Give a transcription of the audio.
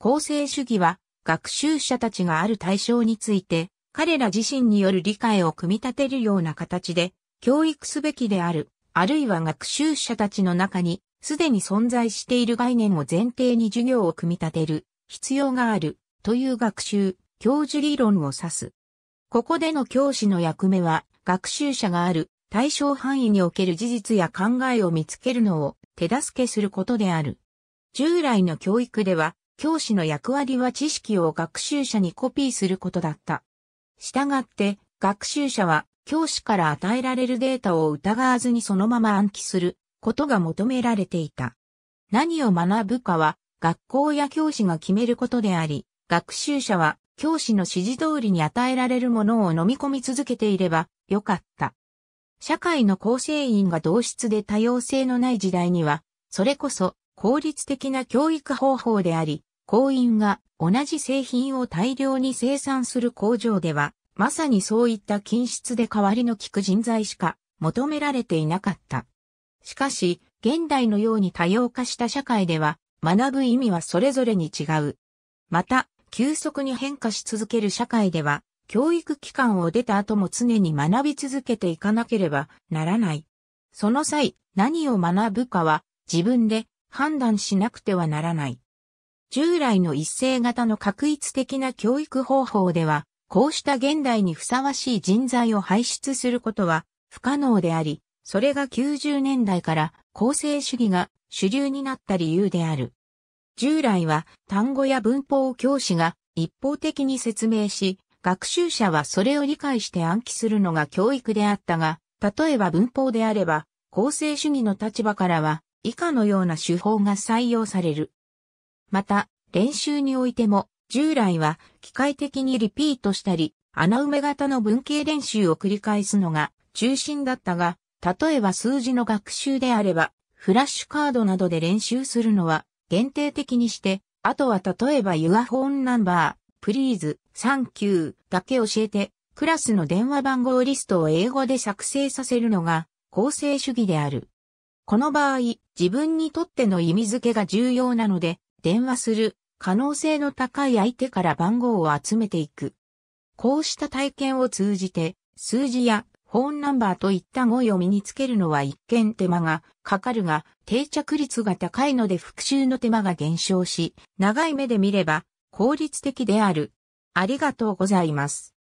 構成主義は学習者たちがある対象について彼ら自身による理解を組み立てるような形で教育すべきである、あるいは学習者たちの中にすでに存在している概念を前提に授業を組み立てる必要があるという学習、教授理論を指す。ここでの教師の役目は学習者がある対象範囲における事実や考えを見つけるのを手助けすることである。従来の教育では教師の役割は知識を学習者にコピーすることだった。したがって、学習者は教師から与えられるデータを疑わずにそのまま暗記することが求められていた。何を学ぶかは学校や教師が決めることであり、学習者は教師の指示通りに与えられるものを飲み込み続けていればよかった。社会の構成員が同質で多様性のない時代には、それこそ効率的な教育方法であり、工員が同じ製品を大量に生産する工場では、まさにそういった品質で代わりの効く人材しか求められていなかった。しかし、現代のように多様化した社会では、学ぶ意味はそれぞれに違う。また、急速に変化し続ける社会では、教育機関を出た後も常に学び続けていかなければならない。その際、何を学ぶかは自分で判断しなくてはならない。従来の一斉型の確一的な教育方法では、こうした現代にふさわしい人材を輩出することは不可能であり、それが90年代から構成主義が主流になった理由である。従来は単語や文法を教師が一方的に説明し、学習者はそれを理解して暗記するのが教育であったが、例えば文法であれば、構成主義の立場からは以下のような手法が採用される。また、練習においても、従来は機械的にリピートしたり、穴埋め型の文系練習を繰り返すのが中心だったが、例えば数字の学習であれば、フラッシュカードなどで練習するのは限定的にして、あとは例えば Your Phone Number, Please, Thank you だけ教えて、クラスの電話番号リストを英語で作成させるのが構成主義である。この場合、自分にとっての意味付けが重要なので、電話する可能性の高い相手から番号を集めていく。こうした体験を通じて、数字やフォンナンバーといった語彙を身につけるのは一見手間がかかるが、定着率が高いので復習の手間が減少し、長い目で見れば効率的である。ありがとうございます。